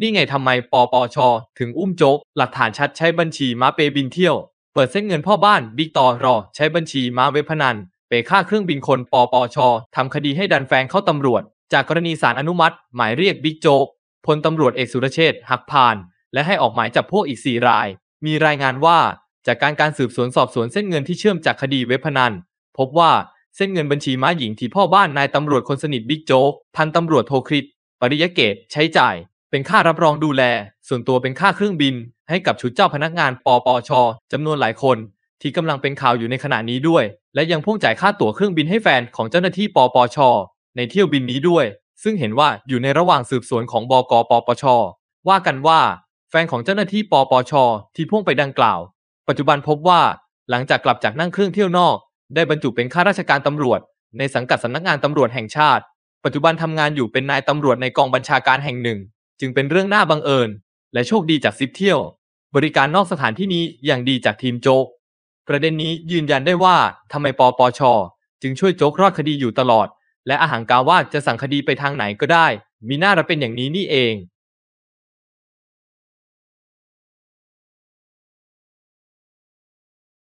นี่ไงทำไม ปปช ถึงอุ้มโจ๊กหลักฐานชัดใช้บัญชีม้าเปบินเที่ยว เปิดเส้นเงินพ่อบ้านบิ๊กตอรอ ใช้บัญชีม้าเว็บพนัน เปค่าเครื่องบินคนปปชทำคดีให้ดันแฟนเข้าตำรวจ จากกรณีสารอนุมัติ หมายเรียกบิ๊กโจ๊กพลตำรวจเอกสุรเชษหักพาน และให้ออกหมายจับพวกอีกสี่ราย มีรายงานว่าจากการการสืบสวนสอบสวนเส้นเงินที่เชื่อมจากคดีเว็บพนัน พบว่าเส้นเงินบัญชีม้าหญิงที่พ่อบ้านนายตำรวจคนสนิทบิ๊กโจ๊กพันตำรวจโทคริตปริยเกตใช้จ่ายเป็นค่ารับรองดูแลส่วนตัวเป็นค่าเครื่องบิน ให้กับชุดเจ้าพนักงานปอปชจำนวนหลายคน ที่กำลังเป็นข่าวอยู่ในขณะนี้ด้วยและยังพ่วงจ่ายค่าตั๋วเครื่องบินให้แฟนของเจ้าหน้าที่ปอปช ในเที่ยวบินนี้ด้วย ซึ่งเห็นว่าอยู่ในระหว่างสืบสวนของบกปอปช ว่ากันว่า แฟนของเจ้าหน้าที่ปอปชที่พ่วงไปดังกล่าว ปัจจุบันพบว่าหลังจากกลับจากนั่งเครื่องเที่ยวนอก ได้บรรจุเป็นข้าราชการตำรวจ ในสังกัดสำนักงานตำรวจแห่งชาติ ปัจจุบันทำงานอยู่เป็นนายตำรวจในกองบัญชาการแห่งหนึ่งจึงเป็นเรื่องน่าบังเอิญ และโชคดีจากซิปเที่ยว บริการนอกสถานที่นี้อย่างดีจากทีมโจ๊กประเด็นนี้ยืนยันได้ว่าทำไมปปช จึงช่วยโจ๊กรอดคดีอยู่ตลอด และอาหารกาว่าจะสั่งคดีไปทางไหนก็ได้ มีหน้าเราเป็นอย่างนี้นี่เอง